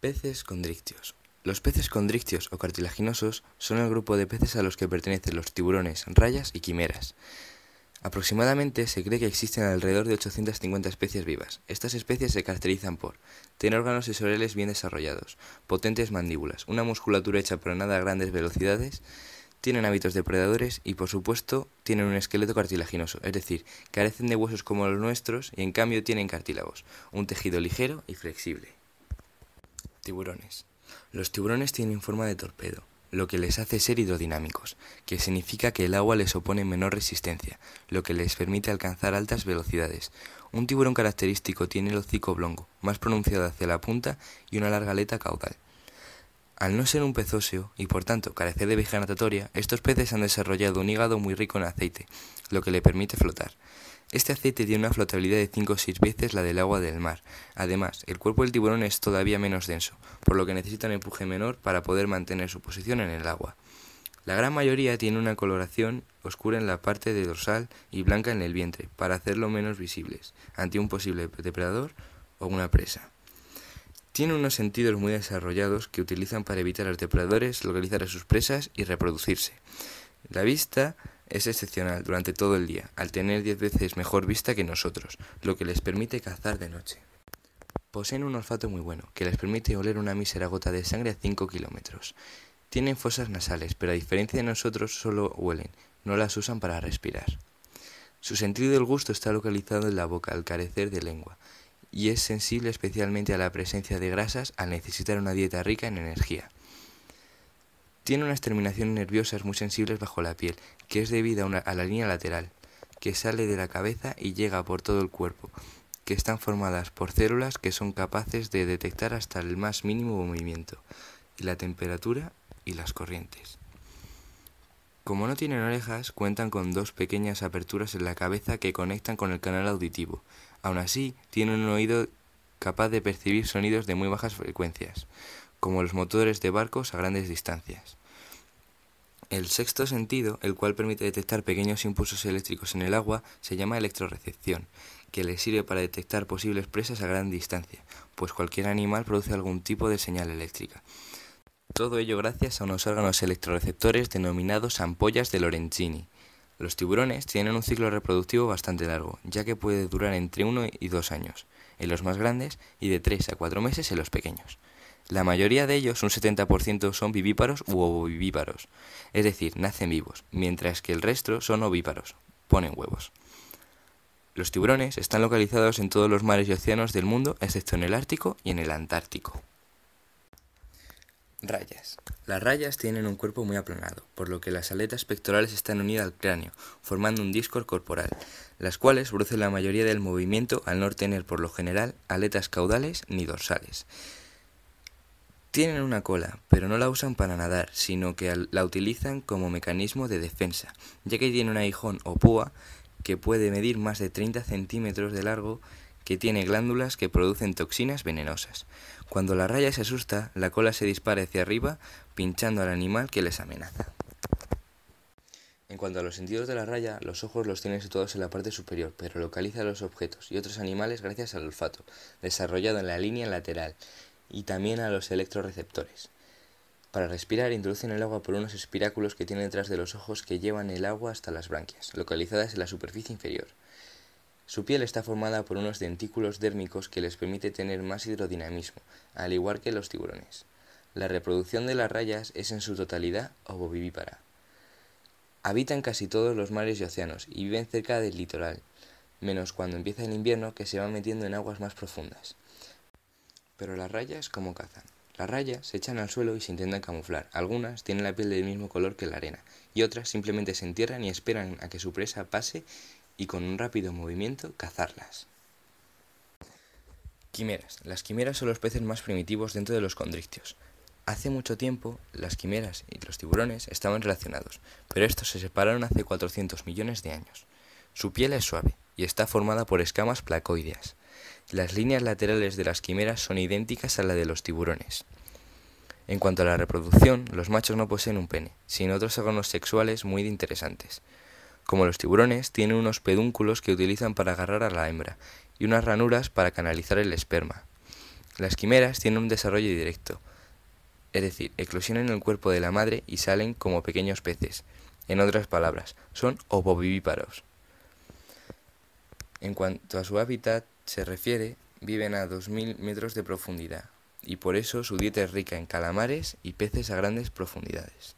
Peces condrictios. Los peces condrictios o cartilaginosos son el grupo de peces a los que pertenecen los tiburones, rayas y quimeras. Aproximadamente se cree que existen alrededor de 850 especies vivas. Estas especies se caracterizan por tener órganos sensoriales bien desarrollados, potentes mandíbulas, una musculatura hecha para nada a grandes velocidades, tienen hábitos depredadores y por supuesto tienen un esqueleto cartilaginoso, es decir, carecen de huesos como los nuestros y en cambio tienen cartílagos, un tejido ligero y flexible. Tiburones. Los tiburones tienen forma de torpedo, lo que les hace ser hidrodinámicos, que significa que el agua les opone menor resistencia, lo que les permite alcanzar altas velocidades. Un tiburón característico tiene el hocico oblongo, más pronunciado hacia la punta y una larga aleta caudal. Al no ser un pez óseo y por tanto carecer de veja natatoria, estos peces han desarrollado un hígado muy rico en aceite, lo que le permite flotar. Este aceite tiene una flotabilidad de 5 o 6 veces la del agua del mar. Además, el cuerpo del tiburón es todavía menos denso, por lo que necesita un empuje menor para poder mantener su posición en el agua. La gran mayoría tiene una coloración oscura en la parte de dorsal y blanca en el vientre, para hacerlo menos visibles ante un posible depredador o una presa. Tiene unos sentidos muy desarrollados que utilizan para evitar a los depredadores, localizar a sus presas y reproducirse. La vista es excepcional durante todo el día, al tener 10 veces mejor vista que nosotros, lo que les permite cazar de noche. Poseen un olfato muy bueno, que les permite oler una mísera gota de sangre a 5 kilómetros. Tienen fosas nasales, pero a diferencia de nosotros solo huelen, no las usan para respirar. Su sentido del gusto está localizado en la boca al carecer de lengua, y es sensible especialmente a la presencia de grasas al necesitar una dieta rica en energía. Tiene unas terminaciones nerviosas muy sensibles bajo la piel, que es debida a, la línea lateral, que sale de la cabeza y llega por todo el cuerpo, que están formadas por células que son capaces de detectar hasta el más mínimo movimiento, la temperatura y las corrientes. Como no tienen orejas, cuentan con dos pequeñas aperturas en la cabeza que conectan con el canal auditivo. Aun así, tienen un oído capaz de percibir sonidos de muy bajas frecuencias como los motores de barcos a grandes distancias. El sexto sentido, el cual permite detectar pequeños impulsos eléctricos en el agua, se llama electrorecepción, que le sirve para detectar posibles presas a gran distancia, pues cualquier animal produce algún tipo de señal eléctrica. Todo ello gracias a unos órganos electroreceptores denominados ampollas de Lorenzini. Los tiburones tienen un ciclo reproductivo bastante largo, ya que puede durar entre uno y dos años en los más grandes y de tres a cuatro meses en los pequeños. La mayoría de ellos, un 70%, son vivíparos u ovovivíparos, es decir, nacen vivos, mientras que el resto son ovíparos, ponen huevos. Los tiburones están localizados en todos los mares y océanos del mundo, excepto en el Ártico y en el Antártico. Rayas. Las rayas tienen un cuerpo muy aplanado, por lo que las aletas pectorales están unidas al cráneo, formando un disco corporal, las cuales producen la mayoría del movimiento al no tener por lo general aletas caudales ni dorsales. Tienen una cola, pero no la usan para nadar, sino que la utilizan como mecanismo de defensa, ya que tiene un aijón o púa que puede medir más de 30 centímetros de largo, que tiene glándulas que producen toxinas venenosas. Cuando la raya se asusta, la cola se dispara hacia arriba, pinchando al animal que les amenaza. En cuanto a los sentidos de la raya, los ojos los tienen situados en la parte superior, pero localiza los objetos y otros animales gracias al olfato, desarrollado en la línea lateral, y también a los electroreceptores. Para respirar introducen el agua por unos espiráculos que tienen detrás de los ojos que llevan el agua hasta las branquias, localizadas en la superficie inferior. Su piel está formada por unos dentículos dérmicos que les permite tener más hidrodinamismo, al igual que los tiburones. La reproducción de las rayas es en su totalidad ovovivípara. Habitan casi todos los mares y océanos y viven cerca del litoral, menos cuando empieza el invierno que se van metiendo en aguas más profundas. Pero las rayas, como cazan? Las rayas se echan al suelo y se intentan camuflar. Algunas tienen la piel del mismo color que la arena y otras simplemente se entierran y esperan a que su presa pase y con un rápido movimiento cazarlas. Quimeras. Las quimeras son los peces más primitivos dentro de los condrictios. Hace mucho tiempo, las quimeras y los tiburones estaban relacionados, pero estos se separaron hace 400 millones de años. Su piel es suave y está formada por escamas placoideas. Las líneas laterales de las quimeras son idénticas a las de los tiburones. En cuanto a la reproducción, los machos no poseen un pene, sino otros órganos sexuales muy interesantes. Como los tiburones, tienen unos pedúnculos que utilizan para agarrar a la hembra y unas ranuras para canalizar el esperma. Las quimeras tienen un desarrollo directo, es decir, eclosionan el cuerpo de la madre y salen como pequeños peces. En otras palabras, son ovovivíparos. En cuanto a su hábitat, se refiere, viven a 2.000 metros de profundidad y por eso su dieta es rica en calamares y peces a grandes profundidades.